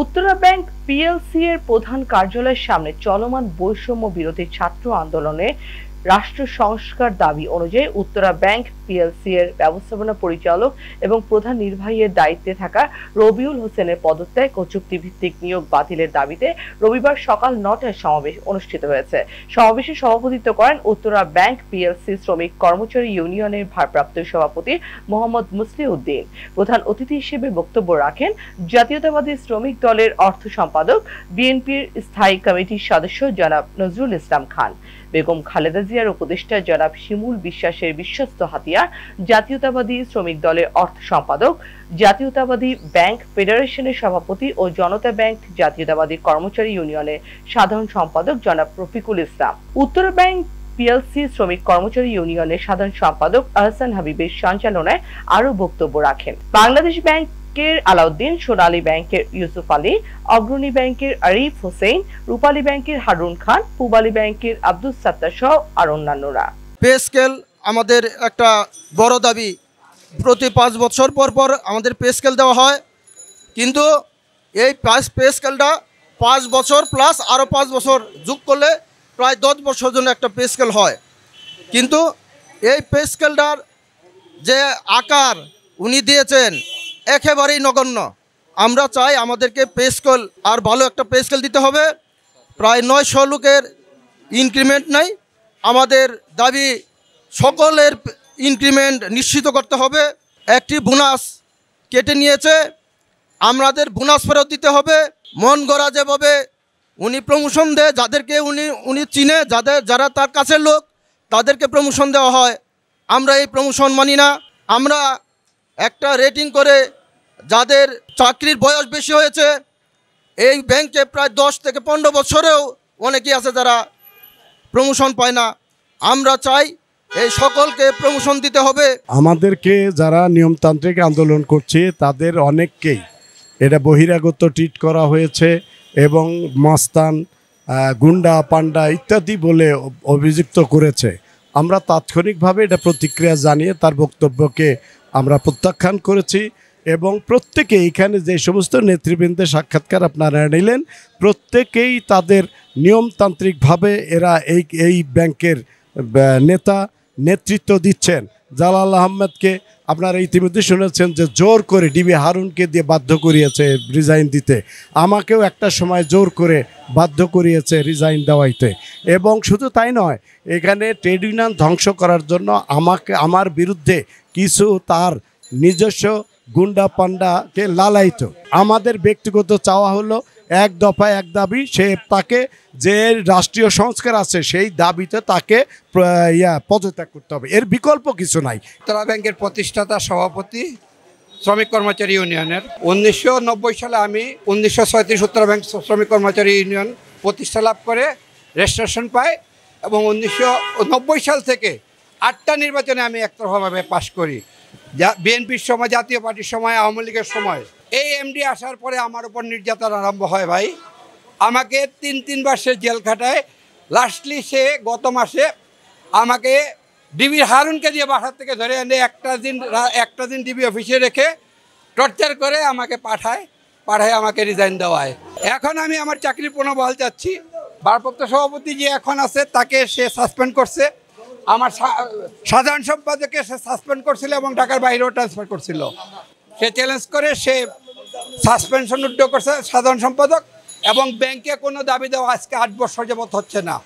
Uttara bank PLC এর প্রধান কার্যালয়ের সামনে চলমান বৈষম্য বিরোধী ছাত্র আন্দোলনে রাষ্ট্র সংস্কার দাবি অনুযায়ী উত্তরা ব্যাংক পিএলসি এর ব্যবস্থাপনা পরিচালক এবং প্রধান নির্বাহীর দায়িত্বে থাকা রবিউল হোসেনের পদত্যাগ ও চুক্তিভিত্তিক নিয়োগ বাতিলের দাবিতে রবিবার সকাল নটায় সমাবেশ অনুষ্ঠিত হয়েছে সমাবেশে সভাপতিত্ব করেন উত্তরা ব্যাংক পিএলসি শ্রমিক কর্মচারী ইউনিয়নের ভারপ্রাপ্ত সভাপতি মোহাম্মদ মুসলিউদ্দিন প্রধান অতিথি হিসেবে বক্তব্য রাখেন জাতীয়তাবাদী শ্রমিক দলের অর্থ সম্পাদক বিএনপির স্থায়ী কমিটির সদস্য জনাব নজরুল ইসলাম খান বেগম খালেদা জিয়ার উপদেষ্টা জনাব শিমুল বিশ্বাসের বিশ্বস্ত হাতিয়া নেতা জাতীয়তাবাদী শ্রমিক দলের অর্থ সম্পাদক জাতীয়তাবাদী ব্যাংক ফেডারেশনের সভাপতি ও জনতা ব্যাংক জাতীয়তাবাদী কর্মচারী ইউনিয়নের সাধারণ সম্পাদক জনাব রফিকুল ইসলাম উত্তর ব্যাংক পিএলসি শ্রমিক কর্মচারী ইউনিয়নের সাধারণ সম্পাদক আহসান হাবিবের সঞ্চালনায় আরো বক্তব্য রাখেন বাংলাদেশ ব্যাংক ব্যাংকের আলাউদ্দিন সোনালী ব্যাংকের ইউসুফ আলী অগ্রণী ব্যাংকের আরিফ হোসেন রূপালী ব্যাংকের হারুন খান পূবালী ব্যাংকের আব্দুল সাত্তার সহ আর অন্যান্যরা পে স্কেল আমাদের একটা বড় দাবি প্রতি পাঁচ বছর পর পর আমাদের পে স্কেল দেওয়া হয় কিন্তু এই পাঁচ পে স্কেলটা পাঁচ বছর প্লাস আরও পাঁচ বছর যোগ করলে প্রায় দশ বছর জন্য একটা পে স্কেল হয় কিন্তু এই পে স্কেলটার যে আকার উনি দিয়েছেন একেবারেই নগণ্য আমরা চাই আমাদেরকে পে স্কেল আর ভালো একটা পে স্কেল দিতে হবে প্রায় নয়শো লোকের ইনক্রিমেন্ট নাই আমাদের দাবি সকলের ইনক্রিমেন্ট নিশ্চিত করতে হবে একটি বোনাস কেটে নিয়েছে আমাদের বোনাস ফেরত দিতে হবে মন গড়া যেভাবে উনি প্রমোশন দেয় যাদেরকে উনি উনি চিনে যাদের যারা তার কাছের লোক তাদেরকে প্রমোশন দেওয়া হয় আমরা এই প্রমোশন মানি না আমরা একটা রেটিং করে যাদের চাকরির বয়স বেশি হয়েছে এই ব্যাংকে প্রায় দশ থেকে পনেরো বছরেও অনেকেই আছে যারা প্রমোশন পায় না আমরা চাই এই সকলকে প্রমোশন দিতে হবে আমাদেরকে যারা নিয়মতান্ত্রিক আন্দোলন করছে তাদের অনেককেই এটা বহিরাগত ট্রিট করা হয়েছে এবং মাস্তান গুন্ডা পান্ডা ইত্যাদি বলে অভিযুক্ত করেছে আমরা তাৎক্ষণিকভাবে এটা প্রতিক্রিয়া জানিয়ে তার বক্তব্যকে আমরা প্রত্যাখ্যান করেছি এবং প্রত্যেকে এখানে যে সমস্ত নেতৃবৃন্দের সাক্ষাৎকার আপনারা নিলেন প্রত্যেকেই তাদের নিয়মতান্ত্রিকভাবে এরা এই এই ব্যাংকের নেতা নেতৃত্ব দিচ্ছেন জালাল আহমেদকে আপনারা ইতিমধ্যে শুনেছেন যে জোর করে ডিবি হারুনকে দিয়ে বাধ্য করিয়েছে রিজাইন দিতে আমাকেও একটা সময় জোর করে বাধ্য করিয়েছে রিজাইন দেওয়াইতে এবং শুধু তাই নয় এখানে ট্রেড ইউনিয়ন ধ্বংস করার জন্য আমাকে আমার বিরুদ্ধে কিছু তার নিজস্ব গুন্ডা পান্ডাকে লালাইত আমাদের ব্যক্তিগত চাওয়া হলো এক দফায় এক দাবি সে তাকে যে রাষ্ট্রীয় সংস্কার আছে সেই দাবিতে তাকে ইয়া পদত্যাগ করতে হবে এর বিকল্প কিছু নাই তারা ব্যাংকের প্রতিষ্ঠাতা সভাপতি শ্রমিক কর্মচারী ইউনিয়নের উনিশশো সালে আমি উনিশশো ছয়ত্রিশ উত্তরা ব্যাংক শ্রমিক কর্মচারী ইউনিয়ন প্রতিষ্ঠা লাভ করে রেজিস্ট্রেশন পায় এবং উনিশশো সাল থেকে আটটা নির্বাচনে আমি একতরফাভাবে পাশ করি বিএনপির সময় জাতীয় পার্টির সময় আওয়ামী লীগের সময় এই এমডি আসার পরে আমার উপর নির্যাতন আরম্ভ হয় ভাই আমাকে তিন তিনবার সে জেল খাটায় লাস্টলি সে গত মাসে আমাকে ডিবির হারুনকে দিয়ে বাসার থেকে ধরে এনে একটা দিন একটা দিন ডিবি অফিসে রেখে টর্চার করে আমাকে পাঠায় পাঠায় আমাকে রিজাইন দেওয়ায় এখন আমি আমার চাকরি বল চাচ্ছি ভারপ্রাপ্ত সভাপতি যে এখন আছে তাকে সে সাসপেন্ড করছে আমার সাধারণ সম্পাদককে সে সাসপেন্ড করছিল এবং ঢাকার বাইরেও ট্রান্সফার করছিল সে চ্যালেঞ্জ করে সে সাসপেনশন উদ্যোগ করছে সাধারণ সম্পাদক এবং ব্যাংকে কোনো দাবি দেওয়া আজকে আট বছর যাবৎ হচ্ছে না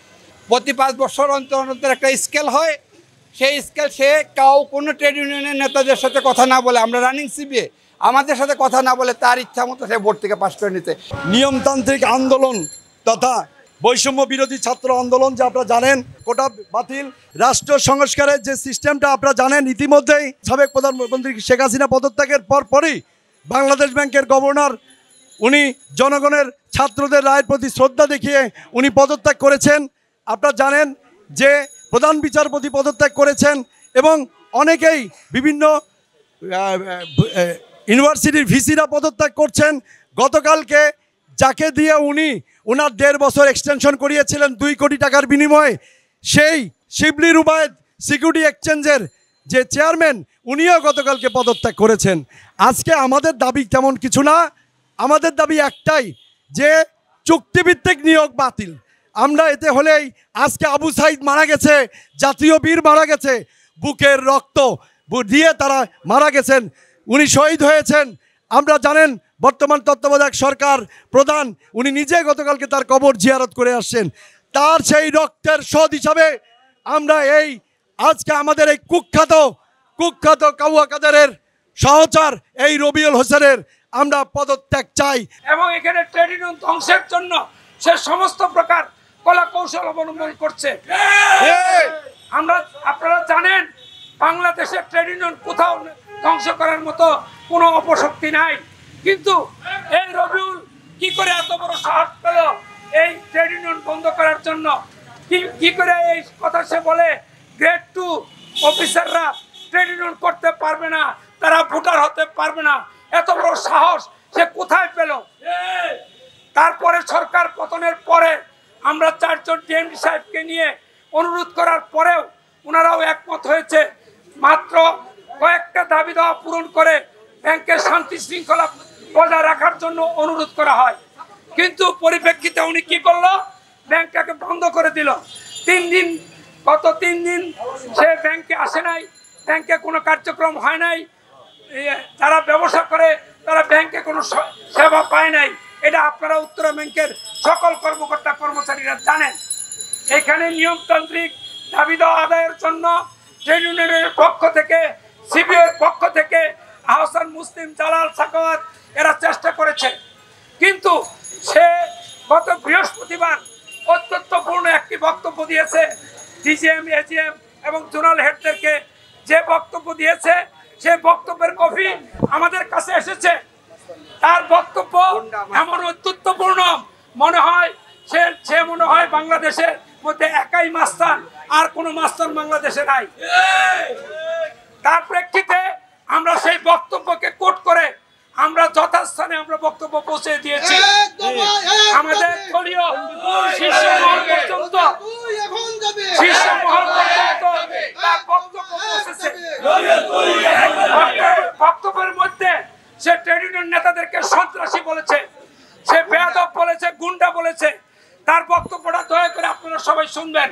প্রতি পাঁচ বছর অন্তর অন্তর একটা স্কেল হয় সেই স্কেল সে কাউ কোনো ট্রেড ইউনিয়নের নেতাদের সাথে কথা না বলে আমরা রানিং সিবিএ আমাদের সাথে কথা না বলে তার ইচ্ছা মতো সে ভোট থেকে পাশ করে নিতে নিয়মতান্ত্রিক আন্দোলন তথা বৈষম্য বিরোধী ছাত্র আন্দোলন যে আপনারা জানেন কোটা বাতিল রাষ্ট্র সংস্কারের যে সিস্টেমটা আপনারা জানেন ইতিমধ্যেই সাবেক প্রধানমন্ত্রী শেখ হাসিনা পদত্যাগের পরপরই বাংলাদেশ ব্যাংকের গভর্নর উনি জনগণের ছাত্রদের রায়ের প্রতি শ্রদ্ধা দেখিয়ে উনি পদত্যাগ করেছেন আপনারা জানেন যে প্রধান বিচারপতি পদত্যাগ করেছেন এবং অনেকেই বিভিন্ন ইউনিভার্সিটির ভিসিরা পদত্যাগ করছেন গতকালকে যাকে দিয়ে উনি ওনার দেড় বছর এক্সটেনশন করিয়েছিলেন দুই কোটি টাকার বিনিময়ে সেই শিবলি রুবায়ত সিকিউরিটি এক্সচেঞ্জের যে চেয়ারম্যান উনিও গতকালকে পদত্যাগ করেছেন আজকে আমাদের দাবি তেমন কিছু না আমাদের দাবি একটাই যে চুক্তিভিত্তিক নিয়োগ বাতিল আমরা এতে হলেই আজকে আবু সাইদ মারা গেছে জাতীয় বীর মারা গেছে বুকের রক্ত দিয়ে তারা মারা গেছেন উনি শহীদ হয়েছেন আমরা জানেন বর্তমান তত্ত্বাবধায়ক সরকার প্রধান উনি নিজে গতকালকে তার কবর জিয়ারত করে আসছেন তার সেই রক্তের সদ হিসাবে আমরা এই আজকে আমাদের এই কুখ্যাত কুখ্যাত কাউয়া কাদারের সহচার এই রবিউল হোসেনের আমরা পদত্যাগ চাই এবং এখানে ট্রেড ইউনিয়ন ধ্বংসের জন্য সে সমস্ত প্রকার কলা কৌশল অবলম্বন করছে আমরা আপনারা জানেন বাংলাদেশের ট্রেড ইউনিয়ন কোথাও ধ্বংস করার মতো কোনো অপশক্তি নাই কিন্তু এই রবিউল কি করে এত বড় সাহস পেল এই ট্রেড ইউনিয়ন বন্ধ করার জন্য কি করে এই কথা সে বলে গ্রেড টু অফিসাররা ট্রেড ইউনিয়ন করতে পারবে না তারা ভোটার হতে পারবে না এত বড় সাহস সে কোথায় পেল তারপরে সরকার পতনের পরে আমরা চারজন ডিএমডি সাহেবকে নিয়ে অনুরোধ করার পরেও ওনারাও একমত হয়েছে মাত্র কয়েকটা দাবি দেওয়া পূরণ করে ব্যাংকের শান্তি শৃঙ্খলা বজায় রাখার জন্য অনুরোধ করা হয় কিন্তু পরিপ্রেক্ষিতে উনি কি করলো ব্যাংকটাকে বন্ধ করে দিল তিন দিন গত তিন দিন সে ব্যাংকে আসে নাই ব্যাংকে কোনো কার্যক্রম হয় নাই যারা ব্যবসা করে তারা ব্যাংকে কোনো সেবা পায় নাই এটা আপনারা উত্তরা ব্যাংকের সকল কর্মকর্তা কর্মচারীরা জানেন এখানে নিয়মতান্ত্রিক দাবি আদায়ের জন্য ট্রেড ইউনিয়নের পক্ষ থেকে সিবিআইয়ের পক্ষ থেকে আহসান মুসলিম জালাল সাকাওয়াত এরা চেষ্টা করেছে কিন্তু সে গত বৃহস্পতিবার অত্যন্তপূর্ণ একটি বক্তব্য দিয়েছে ডিজিএম এজিএম এবং জোনাল হেডদেরকে যে বক্তব্য দিয়েছে সে বক্তব্যের কপি আমাদের কাছে এসেছে তার বক্তব্য এমন অত্যন্তপূর্ণ মনে হয় সে সে মনে হয় বাংলাদেশের মধ্যে একাই মাস্তান আর কোনো মাস্তান বাংলাদেশে নাই তার প্রেক্ষিতে আমরা সেই বক্তব্যকে কোট করে আমরা যথাস্থানে আমরা বক্তব্য পৌঁছে দিয়েছি আমাদের শীর্ষ শীর্ষ বক্তব্য পৌঁছেছে বক্তব্যের মধ্যে সে ট্রেড ইউনিয়ন নেতাদেরকে সন্ত্রাসী বলেছে সে বেয়াদব বলেছে গুন্ডা বলেছে তার বক্তব্যটা দয়া করে আপনারা সবাই শুনবেন